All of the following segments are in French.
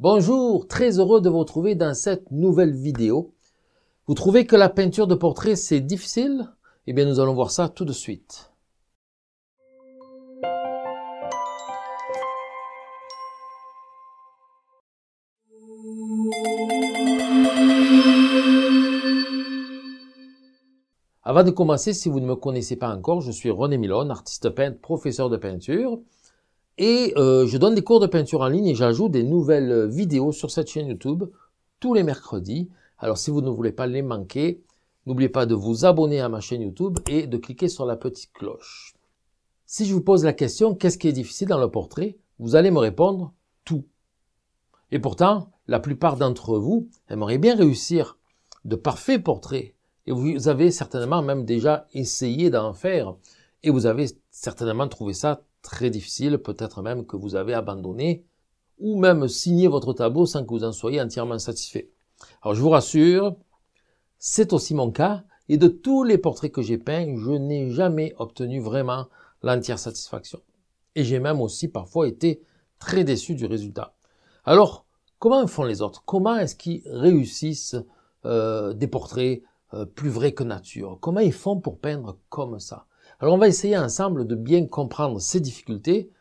Bonjour, très heureux de vous retrouver dans cette nouvelle vidéo. Vous trouvez que la peinture de portrait c'est difficile Eh bien nous allons voir ça tout de suite. Avant de commencer, si vous ne me connaissez pas encore, je suis René Milon, artiste peintre, professeur de peinture. Et euh, je donne des cours de peinture en ligne et j'ajoute des nouvelles vidéos sur cette chaîne YouTube tous les mercredis. Alors si vous ne voulez pas les manquer, n'oubliez pas de vous abonner à ma chaîne YouTube et de cliquer sur la petite cloche. Si je vous pose la question qu'est-ce qui est difficile dans le portrait, vous allez me répondre tout. Et pourtant, la plupart d'entre vous aimeraient bien réussir de parfaits portraits. Et vous avez certainement même déjà essayé d'en faire. Et vous avez certainement trouvé ça très difficile, peut-être même que vous avez abandonné ou même signé votre tableau sans que vous en soyez entièrement satisfait. Alors je vous rassure, c'est aussi mon cas, et de tous les portraits que j'ai peints, je n'ai jamais obtenu vraiment l'entière satisfaction. Et j'ai même aussi parfois été très déçu du résultat. Alors, comment font les autres Comment est-ce qu'ils réussissent euh, des portraits euh, plus vrais que nature Comment ils font pour peindre comme ça alors on va essayer ensemble de bien comprendre ces difficultés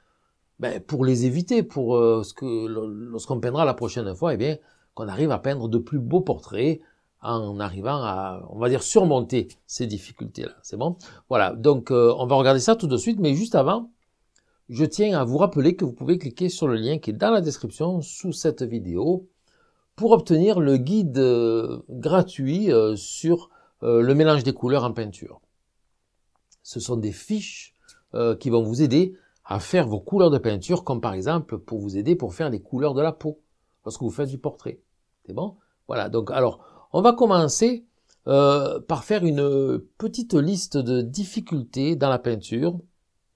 ben, pour les éviter, pour euh, ce que lorsqu'on peindra la prochaine fois, eh bien qu'on arrive à peindre de plus beaux portraits en arrivant à, on va dire, surmonter ces difficultés-là. C'est bon Voilà, donc euh, on va regarder ça tout de suite, mais juste avant, je tiens à vous rappeler que vous pouvez cliquer sur le lien qui est dans la description sous cette vidéo pour obtenir le guide euh, gratuit sur le mélange des couleurs en peinture. Ce sont des fiches euh, qui vont vous aider à faire vos couleurs de peinture, comme par exemple pour vous aider pour faire les couleurs de la peau lorsque vous faites du portrait. C'est bon Voilà, donc alors, on va commencer euh, par faire une petite liste de difficultés dans la peinture,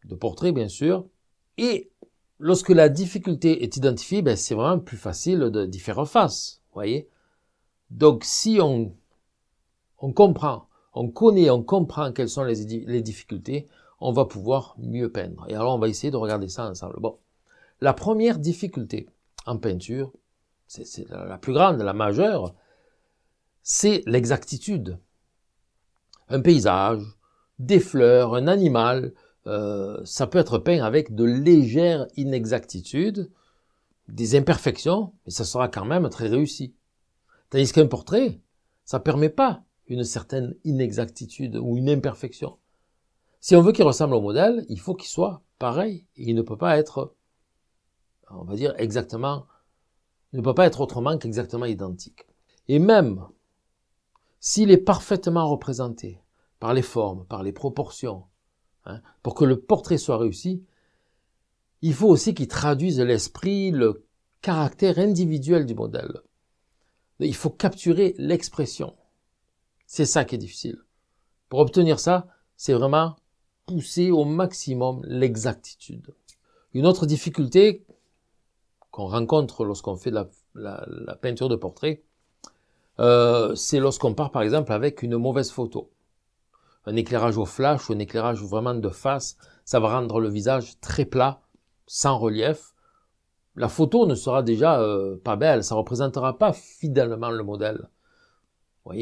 de portrait bien sûr, et lorsque la difficulté est identifiée, ben, c'est vraiment plus facile d'y faire face, voyez Donc si on, on comprend on connaît, on comprend quelles sont les, difficultés, on va pouvoir mieux peindre. Et alors on va essayer de regarder ça ensemble. Bon, la première difficulté en peinture, c'est la plus grande, la majeure, c'est l'exactitude. Un paysage, des fleurs, un animal, euh, ça peut être peint avec de légères inexactitudes, des imperfections, mais ça sera quand même très réussi. Tandis qu'un portrait, ça ne permet pas une certaine inexactitude ou une imperfection. Si on veut qu'il ressemble au modèle, il faut qu'il soit pareil. Il ne peut pas être, on va dire, exactement, il ne peut pas être autrement qu'exactement identique. Et même s'il est parfaitement représenté par les formes, par les proportions, hein, pour que le portrait soit réussi, il faut aussi qu'il traduise l'esprit, le caractère individuel du modèle. Il faut capturer l'expression. C'est ça qui est difficile. Pour obtenir ça, c'est vraiment pousser au maximum l'exactitude. Une autre difficulté qu'on rencontre lorsqu'on fait la, peinture de portrait, euh, c'est lorsqu'on part par exemple avec une mauvaise photo. Un éclairage au flash ou un éclairage vraiment de face, ça va rendre le visage très plat, sans relief. La photo ne sera déjà euh, pas belle, ça ne représentera pas fidèlement le modèle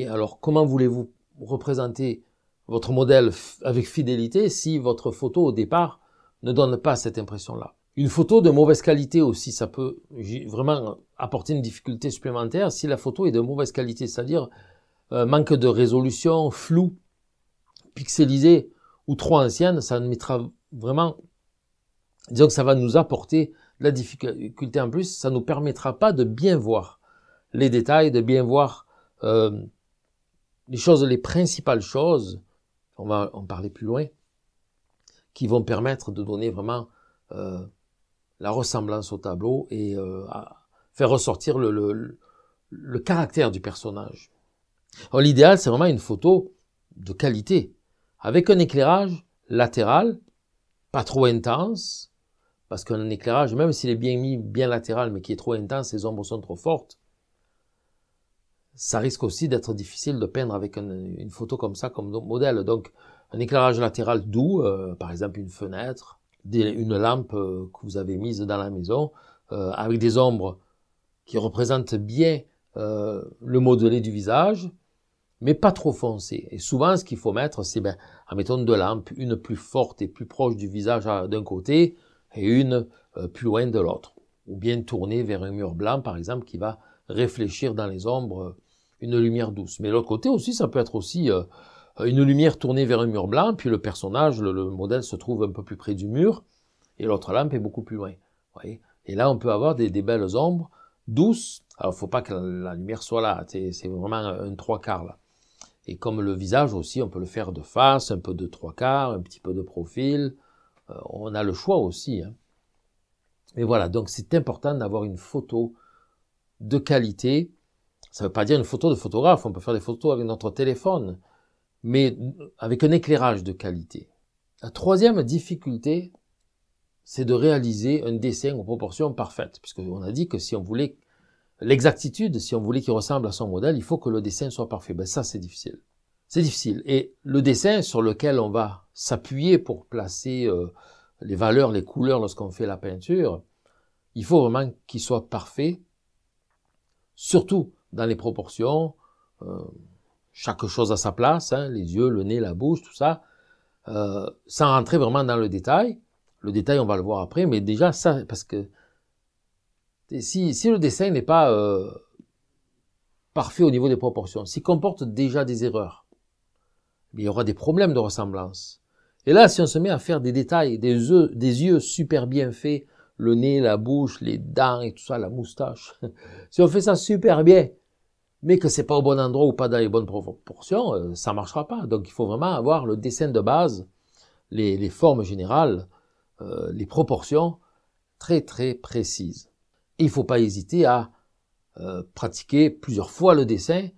alors comment voulez-vous représenter votre modèle avec fidélité si votre photo au départ ne donne pas cette impression-là Une photo de mauvaise qualité aussi, ça peut vraiment apporter une difficulté supplémentaire si la photo est de mauvaise qualité, c'est-à-dire euh, manque de résolution, flou, pixelisé ou trop ancienne, ça mettra vraiment, disons que ça va nous apporter la difficulté en plus, ça ne nous permettra pas de bien voir les détails, de bien voir euh, les choses, les principales choses, on va en parler plus loin, qui vont permettre de donner vraiment euh, la ressemblance au tableau et euh, faire ressortir le, le, caractère du personnage. l'idéal, c'est vraiment une photo de qualité, avec un éclairage latéral, pas trop intense, parce qu'un éclairage, même s'il est bien mis, bien latéral, mais qui est trop intense, les ombres sont trop fortes, ça risque aussi d'être difficile de peindre avec une photo comme ça comme modèle. Donc un éclairage latéral doux, euh, par exemple une fenêtre, une lampe euh, que vous avez mise dans la maison, euh, avec des ombres qui représentent bien le modelé du visage, mais pas trop foncé. Et souvent, ce qu'il faut mettre, c'est, ben, admettons, deux lampes, une plus forte et plus proche du visage d'un côté, et une plus loin de l'autre. Ou bien tourner vers un mur blanc, par exemple, qui va réfléchir dans les ombres une lumière douce. Mais l'autre côté aussi, ça peut être aussi euh, une lumière tournée vers un mur blanc, puis le personnage, le, modèle se trouve un peu plus près du mur, et l'autre lampe est beaucoup plus loin. Voyez et là, on peut avoir des, belles ombres douces. Alors, faut pas que la, lumière soit là. C'est vraiment un trois quarts là. Et comme le visage aussi, on peut le faire de face, un peu de trois quarts, un petit peu de profil. Euh, on a le choix aussi. Hein. Mais voilà, donc c'est important d'avoir une photo de qualité ça ne veut pas dire une photo de photographe, on peut faire des photos avec notre téléphone, mais avec un éclairage de qualité. La troisième difficulté, c'est de réaliser un dessin aux proportions parfaites, puisqu'on a dit que si on voulait l'exactitude, si on voulait qu'il ressemble à son modèle, il faut que le dessin soit parfait. Ben ça, c'est difficile. C'est difficile. Et le dessin sur lequel on va s'appuyer pour placer euh, les valeurs, les couleurs lorsqu'on fait la peinture, il faut vraiment qu'il soit parfait. Surtout dans les proportions, euh, chaque chose à sa place, hein, les yeux, le nez, la bouche, tout ça, euh, sans rentrer vraiment dans le détail. Le détail, on va le voir après, mais déjà ça, parce que si, le dessin n'est pas euh, parfait au niveau des proportions, s'il comporte déjà des erreurs, eh il y aura des problèmes de ressemblance. Et là, si on se met à faire des détails, des yeux, des yeux super bien faits, le nez, la bouche, les dents et tout ça, la moustache. si on fait ça super bien, mais que c'est pas au bon endroit ou pas dans les bonnes proportions, euh, ça marchera pas. Donc il faut vraiment avoir le dessin de base, les, formes générales, euh, les proportions très très précises. Il ne faut pas hésiter à euh, pratiquer plusieurs fois le dessin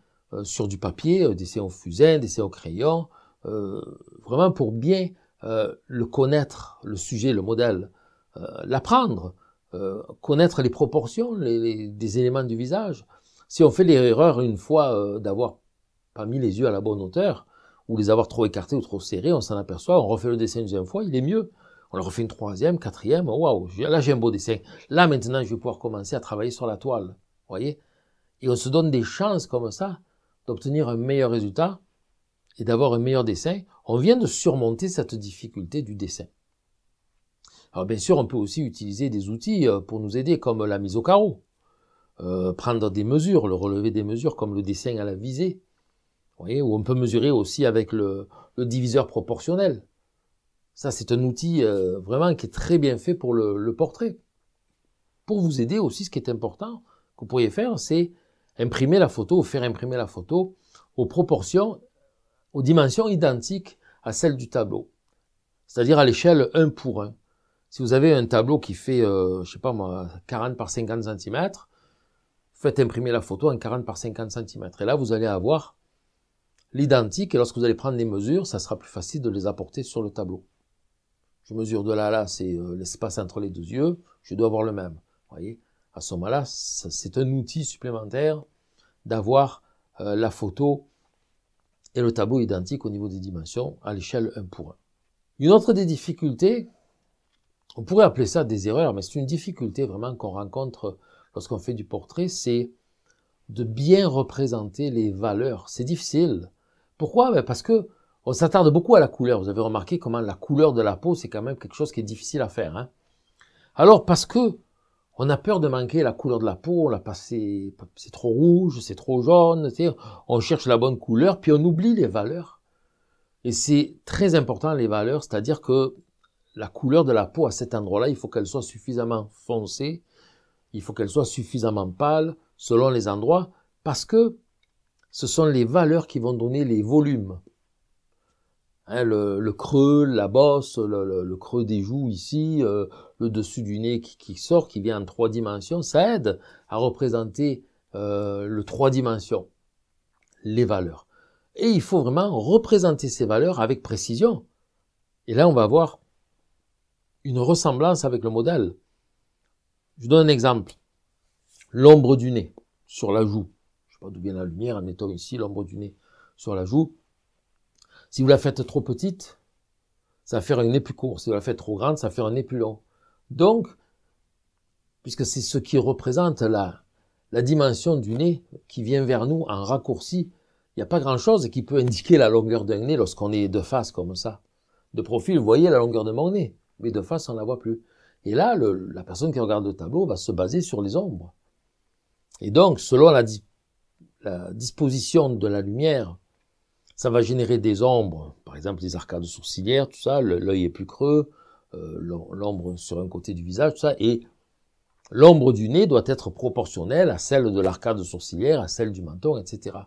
sur du papier, dessin au fusain, dessin au crayon, vraiment pour bien le connaître, le sujet, le modèle. Euh, l'apprendre, euh, connaître les proportions les, des éléments du visage. Si on fait l'erreur une fois euh, d'avoir pas mis les yeux à la bonne hauteur, ou les avoir trop écartés ou trop serrés, on s'en aperçoit, on refait le dessin une deuxième fois, il est mieux. On le refait une troisième, quatrième, oh, waouh, là j'ai un beau dessin. Là maintenant je vais pouvoir commencer à travailler sur la toile, voyez Et on se donne des chances comme ça d'obtenir un meilleur résultat et d'avoir un meilleur dessin. On vient de surmonter cette difficulté du dessin. Alors bien sûr, on peut aussi utiliser des outils euh, pour nous aider, comme la mise au carreau, euh, prendre des mesures, le relever des mesures, comme le dessin à la visée, vous voyez, ou on peut mesurer aussi avec le, diviseur proportionnel. Ça, c'est un outil euh, vraiment qui est très bien fait pour le, portrait. Pour vous aider aussi, ce qui est important que vous pourriez faire, c'est imprimer la photo, faire imprimer la photo aux proportions, aux dimensions identiques à celles du tableau, c'est-à-dire à, à l'échelle 1 pour 1. Si vous avez un tableau qui fait, euh, je sais pas moi, 40 par 50 cm, faites imprimer la photo en 40 par 50 cm. Et là, vous allez avoir l'identique. Et lorsque vous allez prendre des mesures, ça sera plus facile de les apporter sur le tableau. Je mesure de là à là, c'est euh, l'espace entre les deux yeux. Je dois avoir le même. Vous voyez À ce moment-là, c'est un outil supplémentaire d'avoir euh, la photo et le tableau identique au niveau des dimensions à l'échelle 1 pour 1. Une autre des difficultés on pourrait appeler ça des erreurs, mais c'est une difficulté vraiment qu'on rencontre lorsqu'on fait du portrait, c'est de bien représenter les valeurs. C'est difficile. Pourquoi ben Parce que on s'attarde beaucoup à la couleur. Vous avez remarqué comment la couleur de la peau, c'est quand même quelque chose qui est difficile à faire. Hein. Alors parce que on a peur de manquer la couleur de la peau, on l'a passé, c'est trop rouge, c'est trop jaune, on cherche la bonne couleur, puis on oublie les valeurs. Et c'est très important les valeurs, c'est-à-dire que la couleur de la peau à cet endroit-là, il faut qu'elle soit suffisamment foncée, il faut qu'elle soit suffisamment pâle selon les endroits, parce que ce sont les valeurs qui vont donner les volumes. Hein, le, creux, la bosse, le, creux des joues ici, euh, le dessus du nez qui, sort, qui vient en trois dimensions, ça aide à représenter euh, le trois dimensions, les valeurs. Et il faut vraiment représenter ces valeurs avec précision. Et là, on va voir une ressemblance avec le modèle. Je donne un exemple. L'ombre du nez sur la joue. Je ne sais pas d'où vient la lumière, admettons ici l'ombre du nez sur la joue. Si vous la faites trop petite, ça va faire un nez plus court. Si vous la faites trop grande, ça va faire un nez plus long. Donc, puisque c'est ce qui représente la, la dimension du nez qui vient vers nous en raccourci, il n'y a pas grand-chose qui peut indiquer la longueur d'un nez lorsqu'on est de face comme ça. De profil, vous voyez la longueur de mon nez mais de face, on ne la voit plus. Et là, la personne qui regarde le tableau va se baser sur les ombres. Et donc, selon la, disposition de la lumière, ça va générer des ombres, par exemple les arcades sourcilières, tout ça, l'œil est plus creux, euh, l'ombre sur un côté du visage, tout ça, et l'ombre du nez doit être proportionnelle à celle de l'arcade sourcilière, à celle du menton, etc.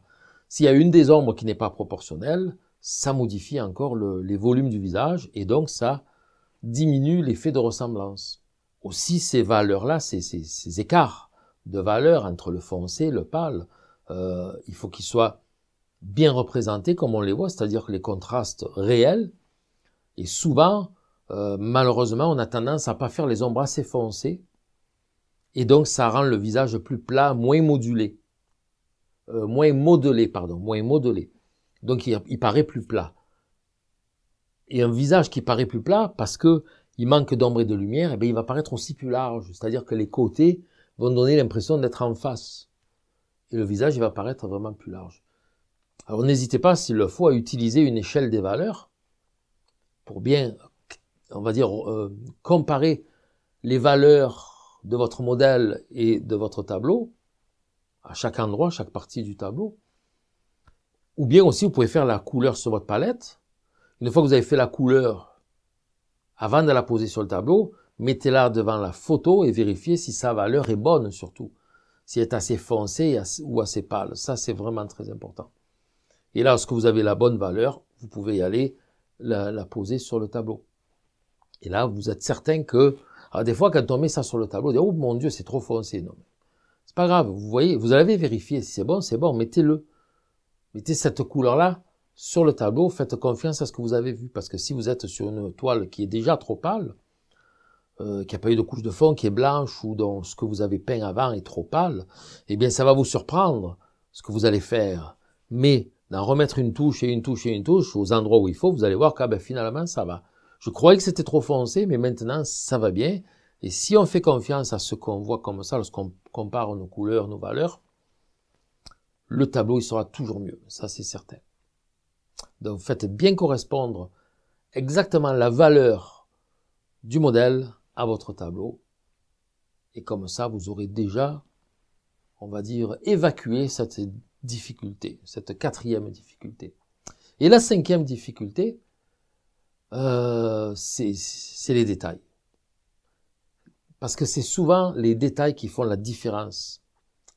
S'il y a une des ombres qui n'est pas proportionnelle, ça modifie encore les volumes du visage, et donc ça diminue l'effet de ressemblance. Aussi, ces valeurs-là, ces, ces, écarts de valeur entre le foncé et le pâle, euh, il faut qu'ils soient bien représentés comme on les voit, c'est-à-dire que les contrastes réels, et souvent, euh, malheureusement, on a tendance à pas faire les ombres assez foncées, et donc ça rend le visage plus plat, moins modulé, euh, moins modelé, pardon, moins modelé. Donc il paraît plus plat et un visage qui paraît plus plat parce que il manque d'ombre et de lumière, et eh bien il va paraître aussi plus large. C'est-à-dire que les côtés vont donner l'impression d'être en face. Et le visage, il va paraître vraiment plus large. Alors n'hésitez pas, s'il le faut, à utiliser une échelle des valeurs pour bien, on va dire, euh, comparer les valeurs de votre modèle et de votre tableau à chaque endroit, chaque partie du tableau. Ou bien aussi, vous pouvez faire la couleur sur votre palette une fois que vous avez fait la couleur, avant de la poser sur le tableau, mettez-la devant la photo et vérifiez si sa valeur est bonne surtout. Si elle est assez foncée ou assez pâle. Ça, c'est vraiment très important. Et là, lorsque vous avez la bonne valeur, vous pouvez y aller la, poser sur le tableau. Et là, vous êtes certain que... Alors, ah, des fois, quand on met ça sur le tableau, on dit « Oh mon Dieu, c'est trop foncé !» Non, c'est pas grave. Vous voyez, vous avez vérifié. Si c'est bon, c'est bon. Mettez-le. Mettez cette couleur-là sur le tableau, faites confiance à ce que vous avez vu, parce que si vous êtes sur une toile qui est déjà trop pâle, euh, qui n'a pas eu de couche de fond, qui est blanche, ou dont ce que vous avez peint avant est trop pâle, eh bien ça va vous surprendre ce que vous allez faire. Mais d'en remettre une touche et une touche et une touche aux endroits où il faut, vous allez voir que ben, finalement ça va. Je croyais que c'était trop foncé, mais maintenant ça va bien. Et si on fait confiance à ce qu'on voit comme ça, lorsqu'on compare nos couleurs, nos valeurs, le tableau il sera toujours mieux, ça c'est certain. Donc vous faites bien correspondre exactement la valeur du modèle à votre tableau. Et comme ça, vous aurez déjà, on va dire, évacué cette difficulté, cette quatrième difficulté. Et la cinquième difficulté, euh, c'est les détails. Parce que c'est souvent les détails qui font la différence.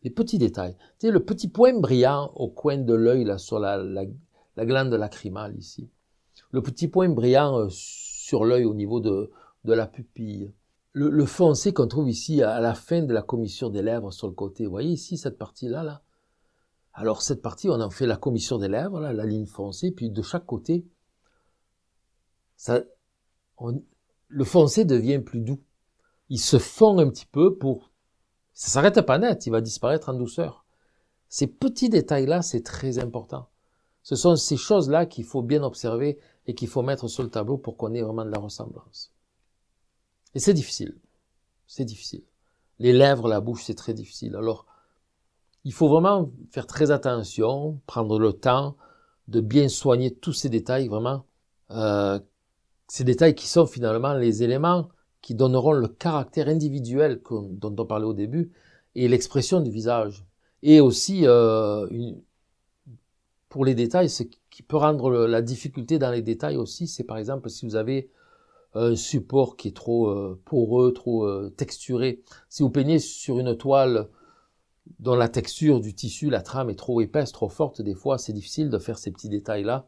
Les petits détails. Tu sais, le petit point brillant au coin de l'œil, là, sur la, la glande lacrymale ici. Le petit point brillant euh, sur l'œil au niveau de, la pupille. Le, foncé qu'on trouve ici à la fin de la commissure des lèvres sur le côté. Vous voyez ici cette partie-là, là Alors cette partie, on en fait la commissure des lèvres, la ligne foncée, puis de chaque côté, ça, le foncé devient plus doux. Il se fond un petit peu pour... Ça s'arrête pas net, il va disparaître en douceur. Ces petits détails-là, c'est très important. Ce sont ces choses-là qu'il faut bien observer et qu'il faut mettre sur le tableau pour qu'on ait vraiment de la ressemblance. Et c'est difficile. C'est difficile. Les lèvres, la bouche, c'est très difficile. Alors, il faut vraiment faire très attention, prendre le temps de bien soigner tous ces détails, vraiment. Euh, ces détails qui sont finalement les éléments qui donneront le caractère individuel dont on parlait au début et l'expression du visage. Et aussi euh, une, pour les détails, ce qui peut rendre la difficulté dans les détails aussi, c'est par exemple si vous avez un support qui est trop euh, poreux, trop euh, texturé. Si vous peignez sur une toile dont la texture du tissu, la trame est trop épaisse, trop forte, des fois c'est difficile de faire ces petits détails-là.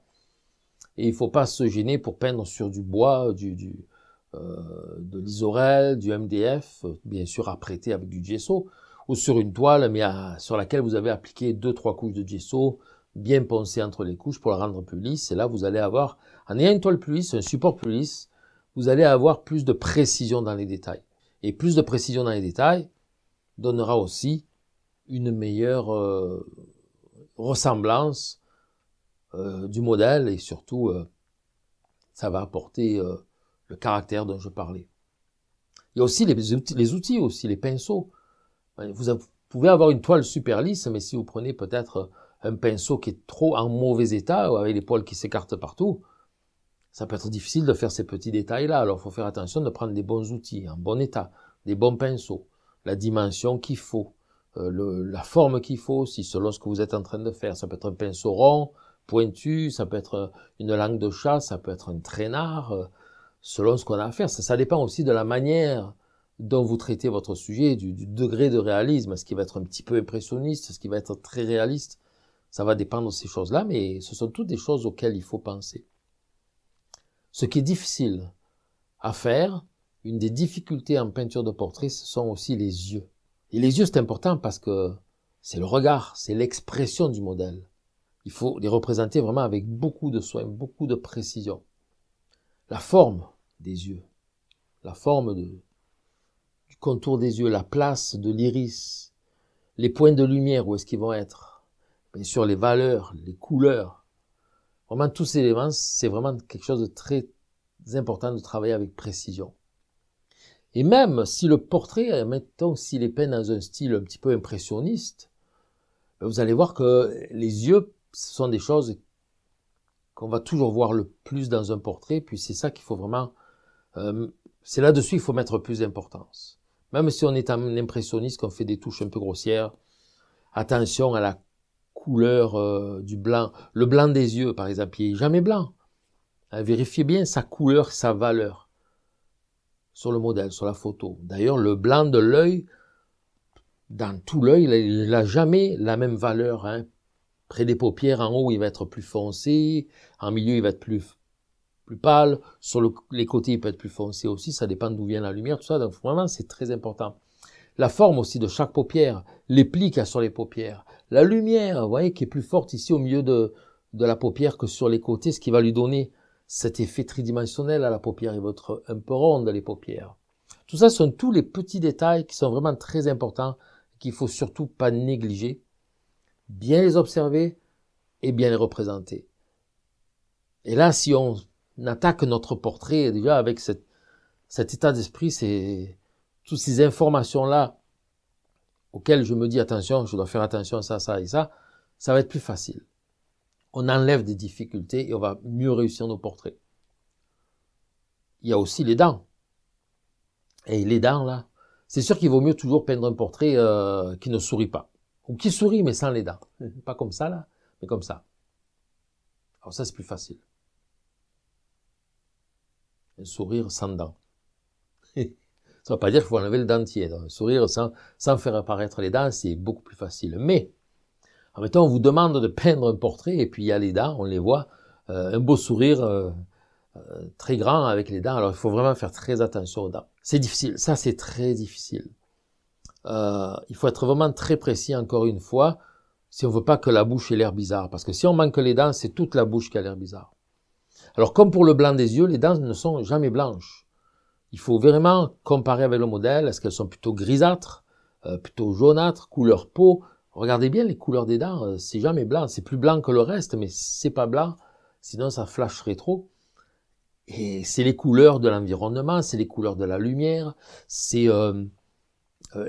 Et il ne faut pas se gêner pour peindre sur du bois, du, du euh, de l'isorel, du MDF, bien sûr apprêté avec du gesso, ou sur une toile mais sur laquelle vous avez appliqué deux trois couches de gesso, bien poncer entre les couches pour la rendre plus lisse. Et là, vous allez avoir, en ayant une toile plus lisse, un support plus lisse, vous allez avoir plus de précision dans les détails. Et plus de précision dans les détails donnera aussi une meilleure euh, ressemblance euh, du modèle et surtout, euh, ça va apporter le caractère dont je parlais. Il y a aussi les outils, les outils aussi, les pinceaux. Vous pouvez avoir une toile super lisse, mais si vous prenez peut-être un pinceau qui est trop en mauvais état, avec les poils qui s'écartent partout, ça peut être difficile de faire ces petits détails-là. Alors, il faut faire attention de prendre des bons outils, en bon état, des bons pinceaux, la dimension qu'il faut, euh, la forme qu'il faut aussi, selon ce que vous êtes en train de faire. Ça peut être un pinceau rond, pointu, ça peut être une langue de chat, ça peut être un traînard, euh, selon ce qu'on a à faire. Ça, dépend aussi de la manière dont vous traitez votre sujet, du, du, degré de réalisme, ce qui va être un petit peu impressionniste, ce qui va être très réaliste, ça va dépendre de ces choses-là, mais ce sont toutes des choses auxquelles il faut penser. Ce qui est difficile à faire, une des difficultés en peinture de portrait, ce sont aussi les yeux. Et les yeux, c'est important parce que c'est le regard, c'est l'expression du modèle. Il faut les représenter vraiment avec beaucoup de soin, beaucoup de précision. La forme des yeux, la forme du contour des yeux, la place de l'iris, les points de lumière, où est-ce qu'ils vont être, sur les valeurs, les couleurs. Vraiment, tous ces éléments, c'est vraiment quelque chose de très important de travailler avec précision. Et même si le portrait, mettons s'il est peint dans un style un petit peu impressionniste, ben, vous allez voir que les yeux, ce sont des choses qu'on va toujours voir le plus dans un portrait, puis c'est ça qu'il faut vraiment... Euh, c'est là-dessus qu'il faut mettre plus d'importance. Même si on est un impressionniste, qu'on fait des touches un peu grossières, attention à la couleur euh, du blanc, le blanc des yeux par exemple, il n'est jamais blanc. Hein, vérifiez bien sa couleur, sa valeur sur le modèle, sur la photo. D'ailleurs, le blanc de l'œil, dans tout l'œil, il n'a jamais la même valeur. Hein. Près des paupières, en haut, il va être plus foncé, en milieu, il va être plus, plus pâle, sur les côtés, il peut être plus foncé aussi, ça dépend d'où vient la lumière, tout ça. Donc vraiment, c'est très important la forme aussi de chaque paupière, les plis qu'il y a sur les paupières, la lumière, vous voyez, qui est plus forte ici au milieu de, de la paupière que sur les côtés, ce qui va lui donner cet effet tridimensionnel à la paupière et votre un peu ronde les paupières. Tout ça sont tous les petits détails qui sont vraiment très importants, qu'il faut surtout pas négliger. Bien les observer et bien les représenter. Et là, si on attaque notre portrait déjà avec cette, cet état d'esprit, c'est toutes ces informations-là auxquelles je me dis attention, je dois faire attention à ça, ça et ça, ça va être plus facile. On enlève des difficultés et on va mieux réussir nos portraits. Il y a aussi les dents. Et les dents, là, c'est sûr qu'il vaut mieux toujours peindre un portrait euh, qui ne sourit pas. Ou qui sourit, mais sans les dents. Mhm. Pas comme ça, là, mais comme ça. Alors ça, c'est plus facile. Un sourire sans dents. Ça ne veut pas dire qu'il faut enlever le dentier. sourire, sans, faire apparaître les dents, c'est beaucoup plus facile. Mais, en même temps, on vous demande de peindre un portrait, et puis il y a les dents, on les voit, euh, un beau sourire euh, euh, très grand avec les dents. Alors, il faut vraiment faire très attention aux dents. C'est difficile, ça c'est très difficile. il faut être vraiment très précis, encore une fois, si on ne veut pas que la bouche ait l'air bizarre. Parce que si on manque les dents, c'est toute la bouche qui a l'air bizarre. Alors, comme pour le blanc des yeux, les dents ne sont jamais blanches. Il faut vraiment comparer avec le modèle. Est-ce qu'elles sont plutôt grisâtres, euh, plutôt jaunâtres, couleur peau Regardez bien les couleurs des dents. Euh, c'est jamais blanc. C'est plus blanc que le reste, mais c'est pas blanc. Sinon, ça flasherait trop. Et c'est les couleurs de l'environnement, c'est les couleurs de la lumière, c'est euh,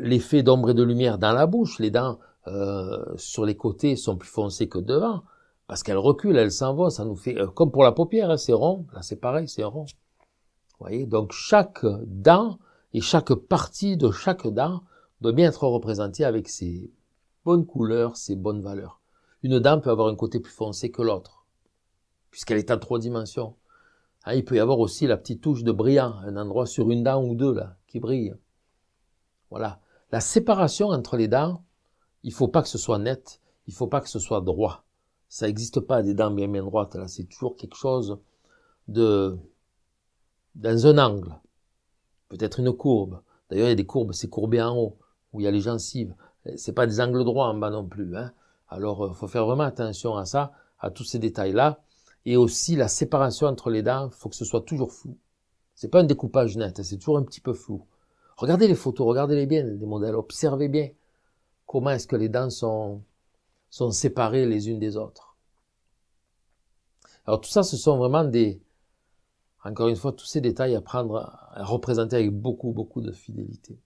l'effet d'ombre et de lumière dans la bouche. Les dents sur les côtés sont plus foncées que devant parce qu'elles reculent, elles s'en vont. Ça nous fait comme pour la paupière, hein, c'est rond. Là, c'est pareil, c'est rond voyez, donc chaque dent et chaque partie de chaque dent doit bien être représentée avec ses bonnes couleurs, ses bonnes valeurs. Une dent peut avoir un côté plus foncé que l'autre, puisqu'elle est en trois dimensions. Hein, il peut y avoir aussi la petite touche de brillant, un endroit sur une dent ou deux là, qui brille. Voilà. La séparation entre les dents, il faut pas que ce soit net, il faut pas que ce soit droit. Ça n'existe pas des dents bien bien droites là, c'est toujours quelque chose de dans un angle, peut-être une courbe. D'ailleurs, il y a des courbes, c'est courbé en haut, où il y a les gencives. Eh, c'est pas des angles droits en bas non plus. Hein. Alors, il euh, faut faire vraiment attention à ça, à tous ces détails-là. Et aussi, la séparation entre les dents, il faut que ce soit toujours flou. n'est pas un découpage net, hein, c'est toujours un petit peu flou. Regardez les photos, regardez-les bien, les modèles, observez bien comment est-ce que les dents sont, sont séparées les unes des autres. Alors tout ça, ce sont vraiment des, encore une fois, tous ces détails à prendre, à représenter avec beaucoup, beaucoup de fidélité.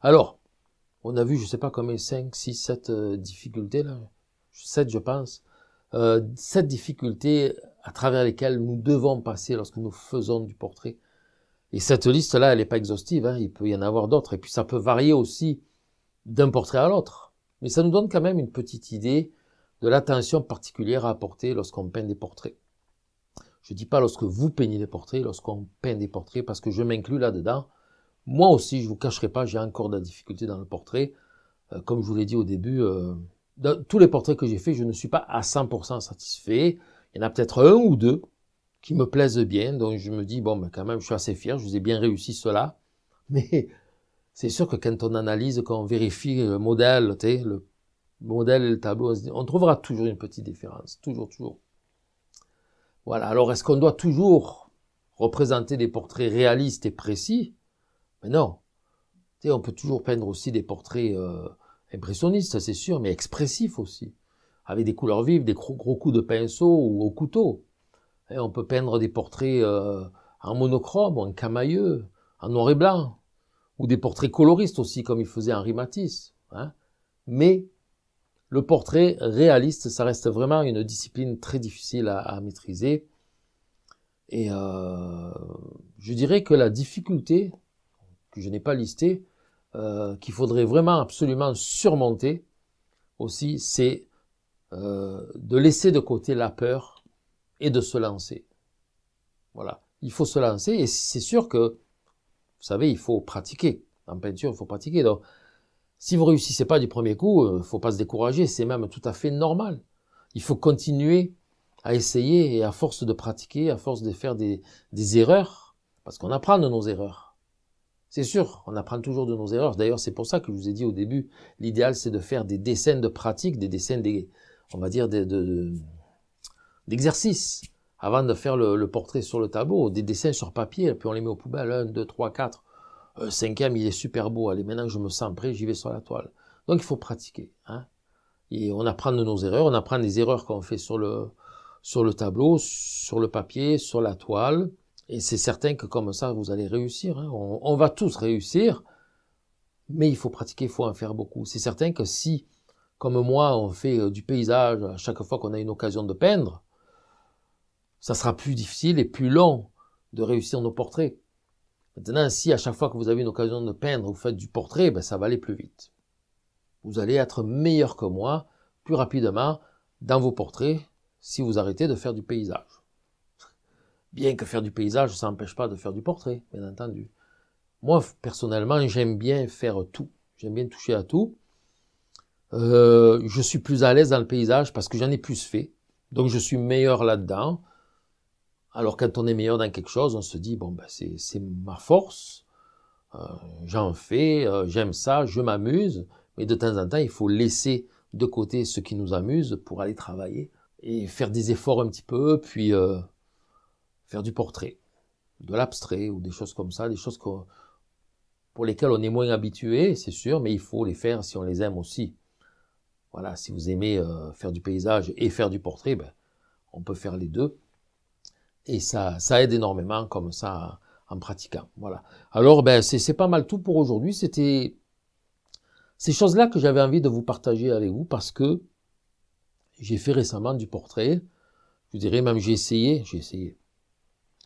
Alors, on a vu, je ne sais pas combien, 5, 6, 7 difficultés, là. 7 je pense, euh, 7 difficultés à travers lesquelles nous devons passer lorsque nous faisons du portrait. Et cette liste-là, elle n'est pas exhaustive, hein. il peut y en avoir d'autres, et puis ça peut varier aussi d'un portrait à l'autre. Mais ça nous donne quand même une petite idée de l'attention particulière à apporter lorsqu'on peint des portraits. Je ne dis pas lorsque vous peignez des portraits, lorsqu'on peint des portraits, parce que je m'inclus là-dedans. Moi aussi, je ne vous cacherai pas, j'ai encore de la difficulté dans le portrait. Euh, comme je vous l'ai dit au début, euh, dans tous les portraits que j'ai faits, je ne suis pas à 100% satisfait. Il y en a peut-être un ou deux qui me plaisent bien, donc je me dis, bon, ben, quand même, je suis assez fier, je vous ai bien réussi cela. Mais c'est sûr que quand on analyse, quand on vérifie le modèle, le modèle et le tableau, on trouvera toujours une petite différence, toujours, toujours. Voilà. Alors, est-ce qu'on doit toujours représenter des portraits réalistes et précis Mais ben non. Tu on peut toujours peindre aussi des portraits euh, impressionnistes, c'est sûr, mais expressifs aussi, avec des couleurs vives, des gros, coups de pinceau ou au couteau. Et on peut peindre des portraits euh, en monochrome, en camailleux, en noir et blanc, ou des portraits coloristes aussi, comme il faisait Henri Matisse. Hein. mais le portrait réaliste, ça reste vraiment une discipline très difficile à, maîtriser. Et euh, je dirais que la difficulté, que je n'ai pas listée, euh, qu'il faudrait vraiment absolument surmonter aussi, c'est euh, de laisser de côté la peur et de se lancer. Voilà, il faut se lancer et c'est sûr que, vous savez, il faut pratiquer. En peinture, il faut pratiquer. Donc, si vous réussissez pas du premier coup, ne euh, faut pas se décourager, c'est même tout à fait normal. Il faut continuer à essayer et à force de pratiquer, à force de faire des, erreurs, parce qu'on apprend de nos erreurs. C'est sûr, on apprend toujours de nos erreurs. D'ailleurs, c'est pour ça que je vous ai dit au début, l'idéal c'est de faire des dessins de pratique, des dessins, on va dire, d'exercices, avant de faire le, portrait sur le tableau, des dessins sur papier, puis on les met au poubelle, un, deux, trois, quatre, euh, cinquième, il est super beau, allez, maintenant que je me sens prêt, j'y vais sur la toile. Donc il faut pratiquer. Hein. Et on apprend de nos erreurs, on apprend des erreurs qu'on fait sur le, sur le tableau, sur le papier, sur la toile. Et c'est certain que comme ça, vous allez réussir. Hein. On, on, va tous réussir, mais il faut pratiquer, il faut en faire beaucoup. C'est certain que si, comme moi, on fait euh, du paysage à chaque fois qu'on a une occasion de peindre, ça sera plus difficile et plus long de réussir nos portraits Maintenant, si à chaque fois que vous avez une occasion de peindre, vous faites du portrait, ben, ça va aller plus vite. Vous allez être meilleur que moi, plus rapidement, dans vos portraits, si vous arrêtez de faire du paysage. Bien que faire du paysage, ça n'empêche pas de faire du portrait, bien entendu. Moi, personnellement, j'aime bien faire tout. J'aime bien toucher à tout. Euh, je suis plus à l'aise dans le paysage parce que j'en ai plus fait. Donc, je suis meilleur là-dedans. Alors quand on est meilleur dans quelque chose, on se dit, bon, ben, c'est ma force, euh, j'en fais, euh, j'aime ça, je m'amuse, mais de temps en temps, il faut laisser de côté ce qui nous amuse pour aller travailler et faire des efforts un petit peu, puis euh, faire du portrait, de l'abstrait ou des choses comme ça, des choses pour lesquelles on est moins habitué, c'est sûr, mais il faut les faire si on les aime aussi. Voilà, si vous aimez faire du paysage et faire du portrait, ben, on peut faire les deux et ça, ça aide énormément comme ça en pratiquant. Voilà. Alors ben c'est pas mal tout pour aujourd'hui. C'était ces choses-là que j'avais envie de vous partager avec vous parce que j'ai fait récemment du portrait. Je dirais même j'ai essayé, j'ai essayé.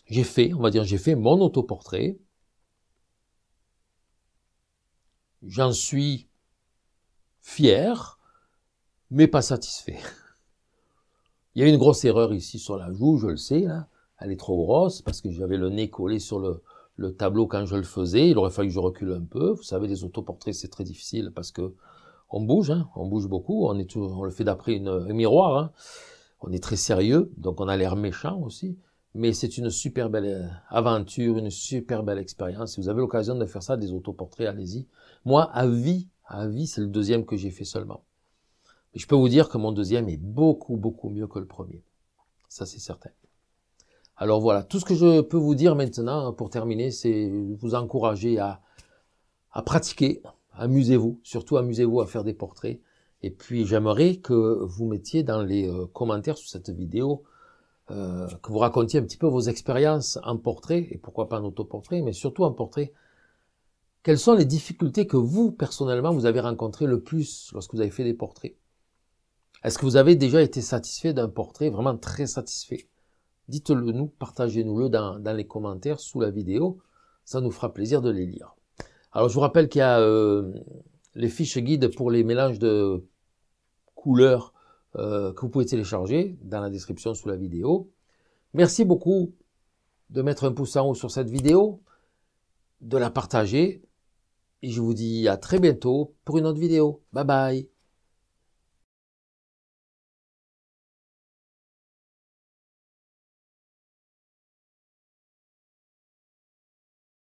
J'ai fait, on va dire, j'ai fait mon autoportrait. J'en suis fier, mais pas satisfait. Il y a une grosse erreur ici sur la joue, je le sais. Là elle est trop grosse parce que j'avais le nez collé sur le, tableau quand je le faisais. Il aurait fallu que je recule un peu. Vous savez, les autoportraits, c'est très difficile parce que on bouge, hein. on bouge beaucoup. On, est on le fait d'après un miroir. Hein. On est très sérieux, donc on a l'air méchant aussi. Mais c'est une super belle euh, aventure, une super belle expérience. Si vous avez l'occasion de faire ça, des autoportraits, allez-y. Moi, à vie, à vie, c'est le deuxième que j'ai fait seulement. Mais je peux vous dire que mon deuxième est beaucoup, beaucoup mieux que le premier. Ça, c'est certain. Alors voilà, tout ce que je peux vous dire maintenant hein, pour terminer, c'est vous encourager à, pratiquer, amusez-vous, surtout amusez-vous à faire des portraits. Et puis j'aimerais que vous mettiez dans les euh, commentaires sous cette vidéo, euh, que vous racontiez un petit peu vos expériences en portrait, et pourquoi pas en autoportrait, mais surtout en portrait. Quelles sont les difficultés que vous, personnellement, vous avez rencontrées le plus lorsque vous avez fait des portraits Est-ce que vous avez déjà été satisfait d'un portrait, vraiment très satisfait dites-le nous, partagez-nous-le dans, les commentaires sous la vidéo, ça nous fera plaisir de les lire. Alors je vous rappelle qu'il y a euh, les fiches guides pour les mélanges de couleurs euh, que vous pouvez télécharger dans la description sous la vidéo. Merci beaucoup de mettre un pouce en haut sur cette vidéo, de la partager, et je vous dis à très bientôt pour une autre vidéo. Bye bye